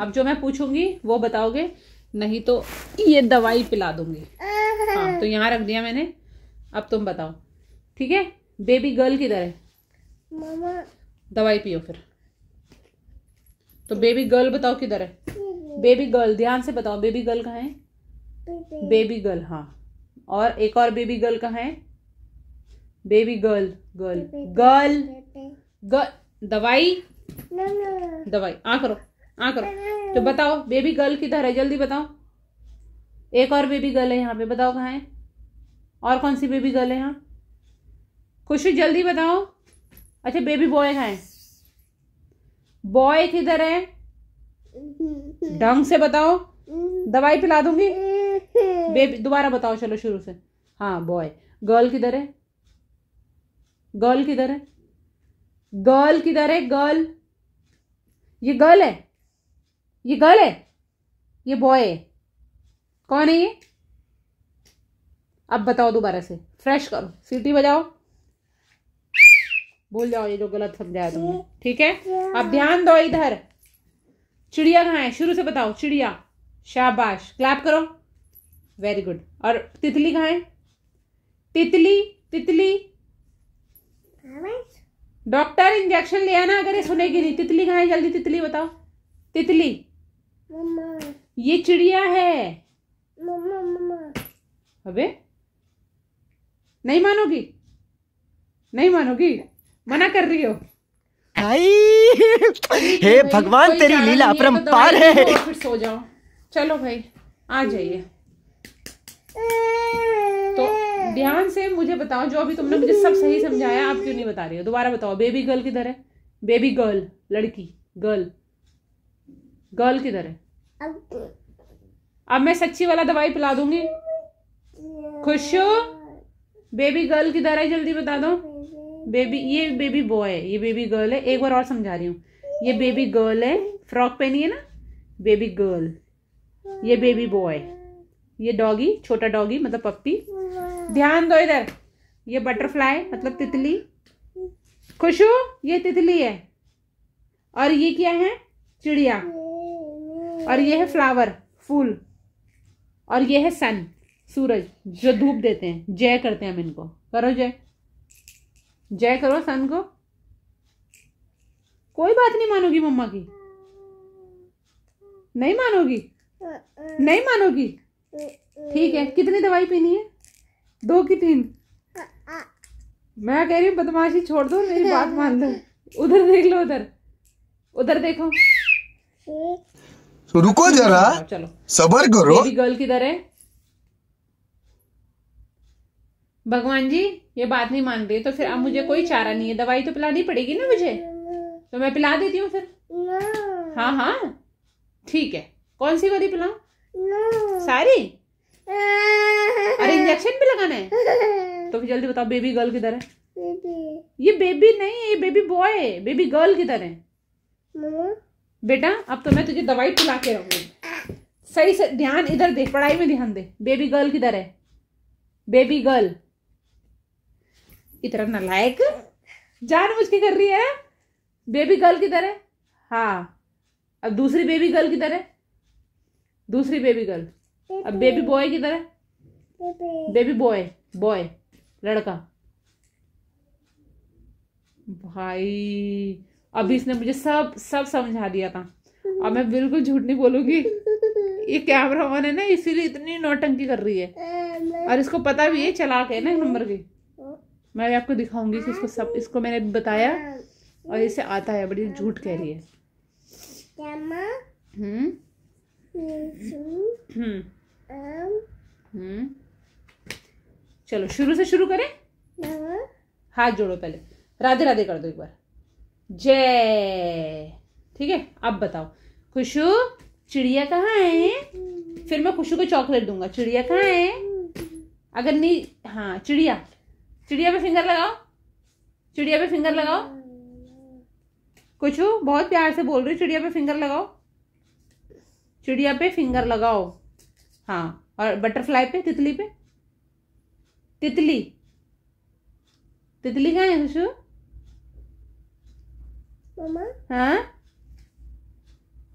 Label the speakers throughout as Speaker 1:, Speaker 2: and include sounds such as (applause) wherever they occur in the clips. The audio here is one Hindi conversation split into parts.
Speaker 1: अब जो मैं पूछूंगी वो बताओगे नहीं तो ये दवाई पिला दूंगी हाँ तो यहाँ रख दिया मैंने अब तुम बताओ ठीक है बेबी गर्ल किधर है मामा दवाई पियो फिर तो बेबी गर्ल बताओ किधर है बेबी गर्ल ध्यान से बताओ बेबी गर्ल कहाँ है बेबी गर्ल हाँ और एक और बेबी गर्ल कहाँ है baby girl girl girl girl दवाई दवाई आ हाँ करो हाँ करो तो बताओ बेबी गर्ल किधर है जल्दी बताओ एक और बेबी गर्ल है यहाँ पे बताओ कहाँ है और कौन सी बेबी गर्ल है यहाँ खुशी जल्दी बताओ अच्छा बेबी बॉय कहाँ है बॉय किधर है ढंग से बताओ दवाई पिला दूंगी बेबी दोबारा बताओ चलो शुरू से हाँ बॉय गर्ल किधर है गर्ल किधर है गर्ल किधर है गर्ल ये गर्ल है ये गर्ल है ये बॉय है कौन है ये अब बताओ दोबारा से फ्रेश करो सीटी बजाओ भूल जाओ ये जो गलत समझाया तुमने ठीक है अब ध्यान दो इधर चिड़िया कहाँ है शुरू से बताओ चिड़िया शाबाश क्लैप करो वेरी गुड और तितली कहाँ है तितली तितली डॉक्टर इंजेक्शन लिया ना अगर ये सुनेगी नहीं तितली कहाँ है जल्दी तितली बताओ तितली ये चिड़िया है मम्मा मम्मा अबे नहीं मानोगी नहीं मानोगी मना कर रही हो हे भगवान तेरी लीला तो अपरंपार है फिर सो जाओ चलो भाई आ जाइए तो ध्यान से मुझे बताओ जो अभी तुमने मुझे सब सही समझाया आप क्यों नहीं बता रही हो दोबारा बताओ बेबी गर्ल किधर है बेबी गर्ल लड़की गर्ल गर्ल किधर है अब मैं सच्ची वाला दवाई पिला दूंगी खुश हो बेबी गर्ल किधर है जल्दी बता दो बेबी ये बेबी बॉय है ये बेबी गर्ल है एक बार और समझा रही हूँ ये बेबी गर्ल है फ्रॉक पहनी है ना बेबी गर्ल ये बेबी बॉय ये डॉगी छोटा डॉगी मतलब पप्पी ध्यान दो इधर ये बटरफ्लाई मतलब तितली खुशू ये तितली है और ये क्या है चिड़िया और ये है फ्लावर फूल और ये है सन सूरज जो धूप देते हैं जय करते हैं हम इनको करो जय जय करो सन को कोई बात नहीं मानोगी मम्मा की नहीं मानोगी नहीं मानोगी ठीक है कितनी दवाई पीनी है दो की तीन मैं कह रही हूँ बदमाशी छोड़ दो मेरी बात मान लो उधर देख लो उधर उधर देखो तो रुको जरा हाँ, चलो सबर करो बेबी गर्ल किधर है भगवान जी ये बात नहीं मान रही तो फिर अब मुझे कोई चारा नहीं है दवाई तो पिलानी पड़ेगी ना मुझे तो मैं पिला देती हूँ फिर हाँ हाँ ठीक है कौन सी वाली पिलाऊ सारी अरे इंजेक्शन भी लगाना है तो फिर जल्दी बताओ बेबी गर्ल किधर है बेबी। ये बेबी नहीं है ये बेबी बॉय है बेबी गर्ल किधर है बेटा अब तो मैं तुझे दवाई पिला के रहूंगी सही से ध्यान इधर दे पढ़ाई में ध्यान दे बेबी गर्ल किधर है बेबी गर्ल इतना नलायक जान मुझ मुझके कर रही है बेबी गर्ल किधर है हाँ अब दूसरी बेबी गर्ल किधर है दूसरी बेबी गर्ल अब बेबी बॉय किधर है बेबी बॉय बॉय लड़का भाई अभी इसने मुझे सब सब समझा दिया था और मैं बिल्कुल झूठ नहीं बोलूंगी ये कैमरा वन है ना इसीलिए इतनी नोटंकी कर रही है और इसको पता भी है चला के ना एक नंबर की मैं भी आपको दिखाऊंगी इसको सब इसको मैंने बताया और इसे आता है बड़ी झूठ कह रही है हम्म। हम्म। हम्म। चलो शुरू से शुरू करें हाथ जोड़ो पहले राधे राधे कर दो एक बार जय ठीक है अब बताओ खुशू चिड़िया कहाँ है फिर मैं खुशू को चॉकलेट दूंगा चिड़िया कहाँ है अगर नहीं हाँ चिड़िया चिड़िया पे फिंगर लगाओ चिड़िया पे फिंगर लगाओ खुशु बहुत प्यार से बोल रही चिड़िया पे फिंगर लगाओ चिड़िया पे फिंगर लगाओ हाँ और बटरफ्लाई पे तितली पे तितली तितली कहाँ है खुशू हाँ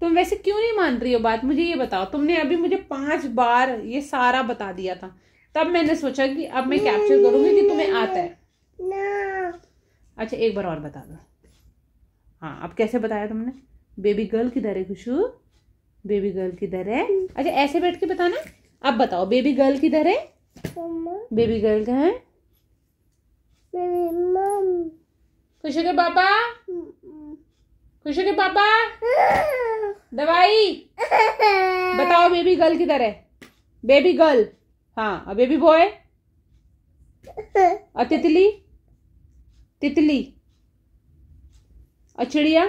Speaker 1: तुम वैसे क्यों नहीं मान रही हो बात मुझे ये बताओ तुमने अभी मुझे पांच बार ये सारा बता दिया था तब मैंने सोचा कि अब मैं कैप्चर करूंगी कि तुम्हें आता है अच्छा एक बार और बता दो हाँ अब कैसे बताया तुमने बेबी गर्ल किधर है खुशू बेबी गर्ल किधर है अच्छा ऐसे बैठ के बताना अब बताओ बेबी गर्ल किधर है बेबी गर्ल कहा है खुशू के पापा हम्म। खुशी के पापा दवाई बताओ बेबी गर्ल किधर है बेबी गर्ल हाँ बेबी बॉय और तितली तितली और चिड़िया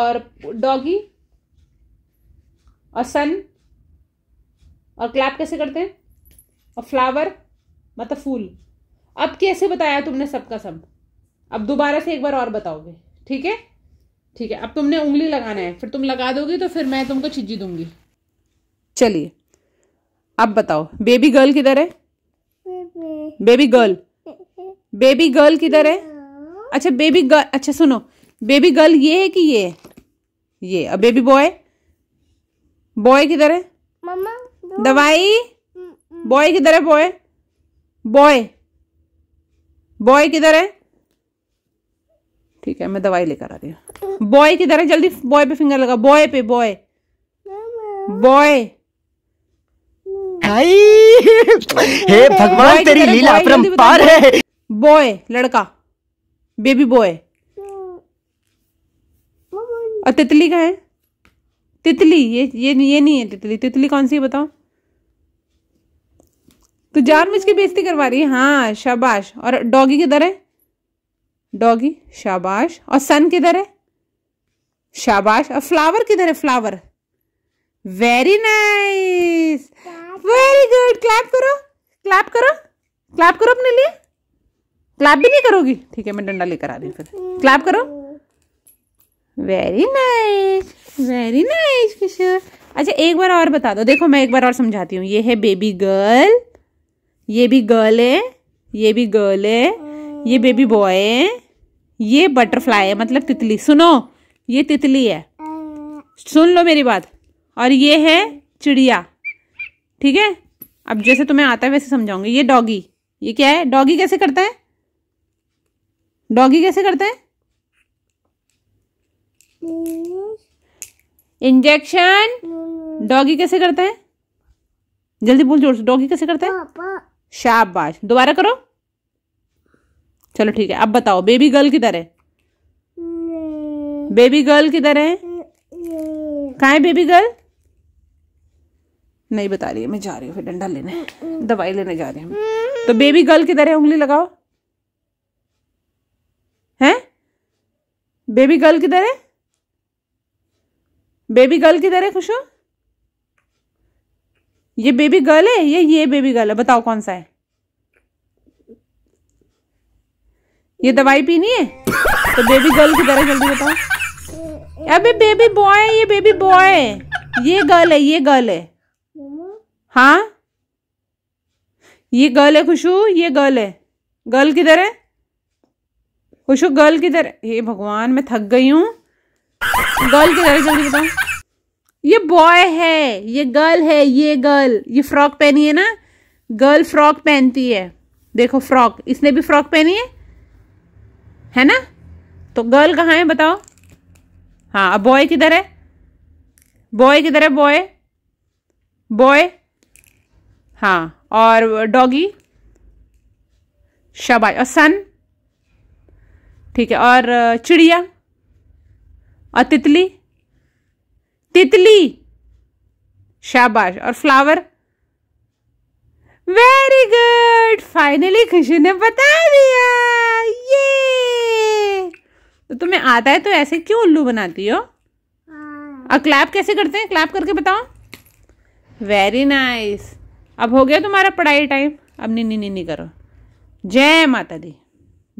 Speaker 1: और डॉगी और सन और क्लैप कैसे करते हैं और फ्लावर मतलब फूल अब कैसे बताया तुमने सबका सब अब दोबारा से एक बार और बताओगे ठीक है ठीक है अब तुमने उंगली लगाना है फिर तुम लगा दोगी तो फिर मैं तुमको छिज्जी दूंगी चलिए अब बताओ बेबी गर्ल किधर है बेबी गर्ल बेबी गर्ल किधर है अच्छा बेबी गर्ल अच्छा सुनो बेबी गर्ल ये है कि ये है ये अब बेबी बॉय बॉय किधर है मम्मा दवाई बॉय किधर है बॉय बॉय बॉय किधर है ठीक है मैं दवाई लेकर आ रही हूँ बॉय किधर है जल्दी बॉय पे फिंगर लगा बॉय पे बॉय बॉय हे भगवान तेरी लीला अपरंपार है बॉय लड़का बेबी बॉय और तितली का है तितली ये ये ये नहीं है तितली तितली कौन सी है बताओ तो जान मुझके के बेइज्जती करवा रही है हाँ शाबाश और डॉगी किधर है डॉगी शाबाश और सन किधर है शाबाश और फ्लावर किधर है flower very nice very good clap करो क्लैप करो क्लैप करो अपने लिए क्लैप भी नहीं करोगी ठीक है मैं डंडा लेकर आ रही हूँ फिर क्लैप करो very nice very nice Kishore अच्छा एक बार और बता दो देखो मैं एक बार और समझाती हूँ ये है बेबी गर्ल ये भी गर्ल है ये भी गर्ल है ये बेबी बॉय है ये बटरफ्लाई है मतलब तितली सुनो ये तितली है सुन लो मेरी बात और ये है चिड़िया ठीक है अब जैसे तुम्हें आता है वैसे समझाऊंगी ये डॉगी ये क्या है डॉगी कैसे करता है डॉगी कैसे करता है इंजेक्शन डॉगी कैसे करता है जल्दी बोल जोर से डॉगी कैसे करता है शाबाश दोबारा करो चलो ठीक है अब बताओ बेबी गर्ल किधर है
Speaker 2: बेबी गर्ल किधर है
Speaker 1: कहा है बेबी गर्ल नहीं बता रही है मैं जा रही हूँ फिर डंडा लेने दवाई लेने जा रही हूँ तो बेबी गर्ल किधर है उंगली लगाओ हैं बेबी गर्ल किधर है बेबी गर्ल किधर है खुशो ये बेबी गर्ल है ये ये बेबी गर्ल है बताओ कौन सा है ये दवाई पीनी है तो बेबी गर्ल की तरह जल्दी बताओ अबे बेबी बॉय है ये बेबी बॉय है ये गर्ल है ये गर्ल है हाँ ये गर्ल है खुशू ये गर्ल है गर्ल किधर है खुशू गर्ल किधर है हे भगवान मैं थक गई हूँ गर्ल किधर है जल्दी बताओ ये बॉय है ये गर्ल है ये गर्ल ये फ्रॉक पहनी है ना गर्ल फ्रॉक पहनती है देखो फ्रॉक इसने भी फ्रॉक पहनी है है ना तो गर्ल कहाँ है बताओ हाँ अब बॉय किधर है बॉय किधर है बॉय बॉय हाँ और डॉगी शबाई और सन ठीक है और चिड़िया और तितली तितली शाबाश और फ्लावर वेरी गुड फाइनली खुशी ने बता दिया ये तो तुम्हें आता है तो ऐसे क्यों उल्लू बनाती हो हाँ। और क्लैप कैसे करते हैं क्लैप करके बताओ वेरी नाइस अब हो गया तुम्हारा पढ़ाई टाइम अब नहीं नहीं करो जय माता दी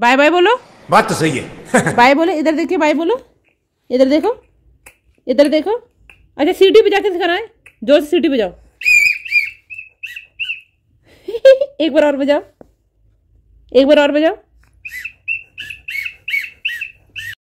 Speaker 1: बाय बाय बोलो बात तो सही है बाय (laughs) बोलो इधर देखिए बाय बोलो इधर देखो इधर देखो अच्छा सीटी बजा के सिखाना जोर से सीटी बजाओ (laughs) एक बार और बजाओ एक बार और बजाओ